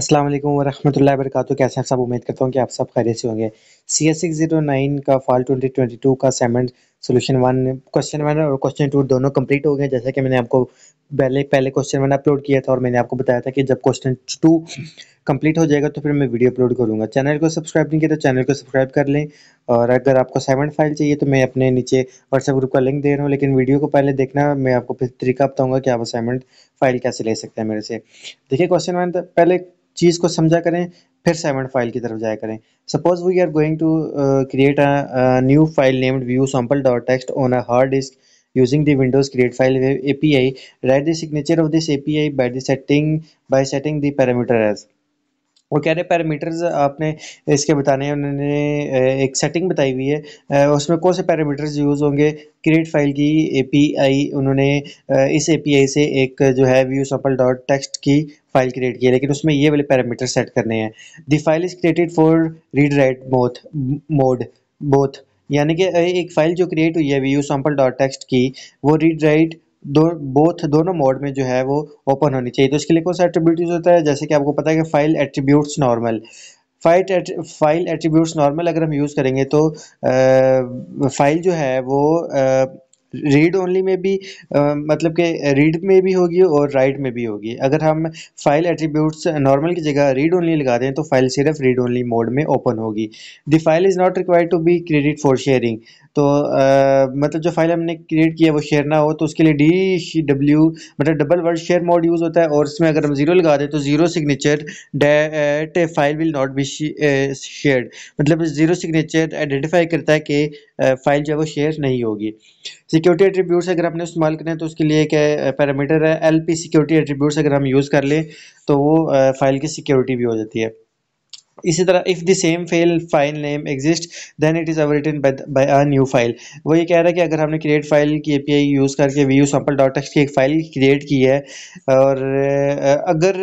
अस्सलाम वालेकुम वरहमतुल्लाहि वबरकातुहू कैसे हैं सब उम्मीद करता हूँ कि आप सब खैरियत से होंगे C S six zero nine का फॉल ट्वेंटी ट्वेंटी टू का सेमेंट सोल्यूशन वन क्वेश्चन वन और क्वेश्चन टू दोनों कंप्लीट हो गए जैसा कि मैंने आपको पहले पहले क्वेश्चन वन अपलोड किया था और मैंने आपको बताया था कि जब क्वेश्चन टू कंप्लीट हो जाएगा तो फिर मैं वीडियो अपलोड करूंगा चैनल को सब्सक्राइब नहीं किया तो चैनल को सब्सक्राइब कर लें और अगर आपको असाइनमेंट फाइल चाहिए तो मैं अपने नीचे व्हाट्सएप ग्रुप का लिंक दे रहा हूँ लेकिन वीडियो को पहले देखना मैं आपको फिर तरीका बताऊँगा कि आप असाइनमेंट फाइल कैसे ले सकते हैं मेरे से देखिए क्वेश्चन वन पहले चीज़ को समझा करें फिर सेवेंट फाइल की तरफ जाया करें suppose we are going to create a new file named view sample dot text on a hard disk using the Windows create file A P I write the signature of this A P I by दटिंग setting the parameter as और कह रहे parameters आपने इसके बताने हैं उन्होंने एक सेटिंग बताई हुई है उसमें कौन से पैरामीटर्स यूज़ होंगे क्रिएट फाइल की एपीआई उन्होंने इस एपीआई से एक जो है व्यू सफल डॉट टेक्स्ट की फाइल क्रिएट की है लेकिन उसमें ये वाले पैरामीटर सेट करने हैं the file is created for read write मोथ मोड बोथ यानी कि एक फ़ाइल जो क्रिएट हुई है व्यू सैम्पल डॉट टेक्स्ट की वो रीड राइट दो बोथ दोनों मोड में जो है वो ओपन होनी चाहिए तो इसके लिए कौन सा एट्रीब्यूट यूज़ होता है जैसे कि आपको पता है कि file attributes normal file file attributes normal अगर हम यूज़ करेंगे तो फाइल जो है वो आ, रीड ओनली में भी आ, मतलब के रीड में भी होगी और राइट में भी होगी अगर हम फाइल एट्रीब्यूट्स नॉर्मल की जगह रीड ओनली लगा दें तो फाइल सिर्फ रीड ओनली मोड में ओपन होगी the file is not required to be created for sharing तो आ, मतलब जो फाइल हमने क्रिएट किया वो शेयर ना हो तो उसके लिए डी डब्ल्यू मतलब double word share mode use होता है और इसमें अगर हम जीरो लगा दें तो zero signature that file will not be share मतलब जीरो सिग्नेचर आइडेंटिफाई करता है कि फाइल जो है वो शेयर नहीं होगी सिक्योरिटी एट्रीब्यूट्स अगर आपने इस्तेमाल करें तो उसके लिए एक पैरामीटर है एल पी सिक्योरिटी एट्रीब्यूट्स अगर हम यूज़ कर लें तो वो फाइल की सिक्योरिटी भी हो जाती है इसी तरह if the same fail file name exist then it is written by a new file वो ये कह रहा है कि अगर हमने क्रिएट फाइल की एपीआई यूज़ करके V U sample dot X की एक फ़ाइल क्रिएट की है और अगर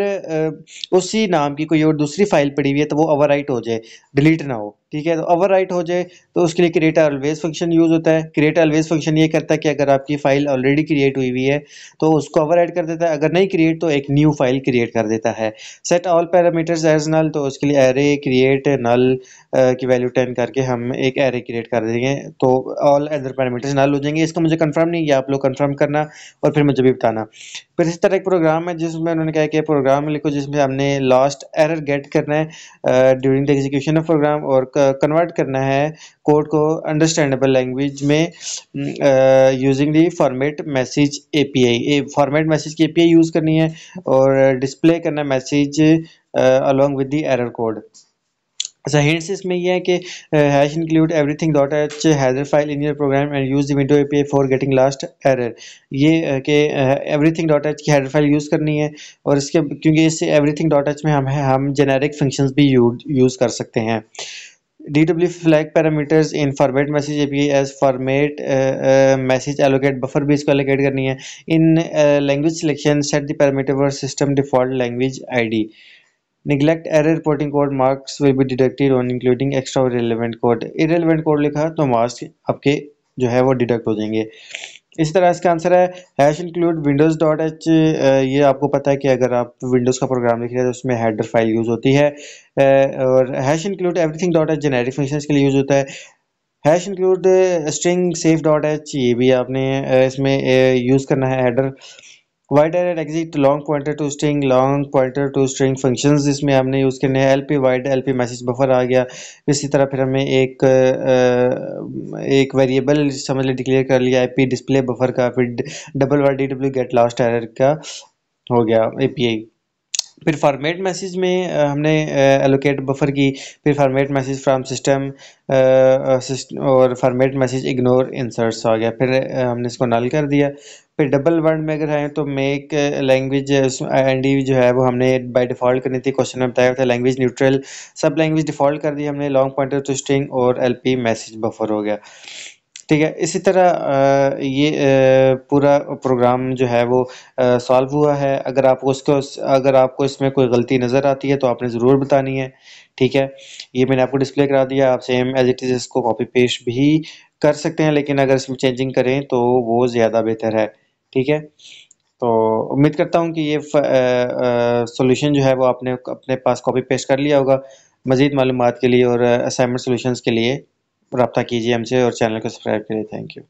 उसी नाम की कोई और दूसरी फाइल पड़ी हुई है तो वो ओवर हो जाए डिलीट ना हो ठीक है तो ओवर हो जाए तो उसके लिए क्रिएट ऑलवेज फंक्शन यूज़ होता है क्रिएट ऑलवेज फंक्शन ये करता है कि अगर आपकी फ़ाइल ऑलरेडी क्रिएट हुई हुई है तो उसको ओवर कर देता है अगर नहीं क्रिएट तो एक न्यू फाइल क्रिएट कर देता है set all parameters as null तो उसके लिए एरे क्रिएट नल uh, की वैल्यू टेन करके हम एक एरे क्रिएट कर देंगे तो ऑल अदर पैरामीटर्स नल हो जाएंगे इसका मुझे कंफर्म नहीं किया आप लोग कंफर्म करना और फिर मुझे भी बताना फिर इस तरह एक प्रोग्राम है जिसमें उन्होंने कहा कि प्रोग्राम लिखो जिसमें हमने लास्ट एरर गेट करना है during the execution of program और कन्वर्ट करना है कोड को अंडरस्टैंडेबल लैंग्वेज में using the format message API format message की एपीआई यूज़ करनी है और डिस्प्ले करना message along with the error code अच्छा हिंट्स इसमें यह है कि hash include everything dot H header file in your program and use the window I for getting last error ये कि थिंग डॉट एच की Haider file use करनी है और इसके क्योंकि इससे थिंग डॉट एच में हम हम जेनेरिक फंक्शंस भी यूज़ कर सकते हैं D W flag parameters in format message A P as format message allocate buffer भी इसको एलोकेट करनी है in language selection set the parameter for system default language I D neglect error reporting code marks will be deducted on including extra relevant code irrelevant code लिखा तो marks आपके जो है वो डिडक्ट हो जाएंगे इस तरह इसका आंसर है hash include Windows dot H ये आपको पता है कि अगर आप विंडोज़ का प्रोग्राम लिख रहे हैं तो उसमें हेडर फाइल यूज़ होती है और hash include everything dot H generic function के लिए यूज़ होता है hash include string safe dot H ये भी आपने इसमें यूज़ करना है header wide error exit long pointer to string long pointer to string function जिसमें हमने यूज़ करने हैं L P wide L P message buffer आ गया इसी तरह फिर हमें एक एक वेरिएबल समझ लें डिक्लेयर कर लिया आई पी डिस्प्ले बफर का फिर double Y D W get last error का हो गया ए पी आई फिर फॉर्मेट मैसेज में हमने एलोकेट बफर की फिर फॉर्मेट मैसेज फ्राम सिस्टम और फॉर्मेट मैसेज इग्नोर इंसर्ट्स आ गया फिर हमने इसको नल कर दिया फिर डबल वर्ड में अगर आए तो मेक लैंग्वेज एन डी जो है वो हमने बाय डिफ़ॉल्ट करनी थी क्वेश्चन में बताया था लैंग्वेज न्यूट्रल सब लैंग्वेज डिफ़ॉल्ट कर दी हमने लॉन्ग पॉइंटर टू स्ट्रिंग और एल पी मैसेज बफर हो गया ठीक है इसी तरह uh, ये uh, पूरा प्रोग्राम जो है वो सॉल्व uh, हुआ है अगर आपको उसको अगर आपको इसमें कोई गलती नज़र आती है तो आपने ज़रूर बतानी है ठीक है ये मैंने आपको डिस्प्ले करा दिया आप सेम एज इट इज़ इसको कॉपी पेस्ट भी कर सकते हैं लेकिन अगर इसमें चेंजिंग करें तो वो ज़्यादा बेहतर है ठीक है तो उम्मीद करता हूँ कि ये सोल्यूशन जो है वो आपने अपने पास कॉपी पेस्ट कर लिया होगा मज़ीद मालूम के लिए और असाइनमेंट सोल्यूशन के लिए रबता कीजिए हमसे और चैनल को सब्सक्राइब करिए थैंक यू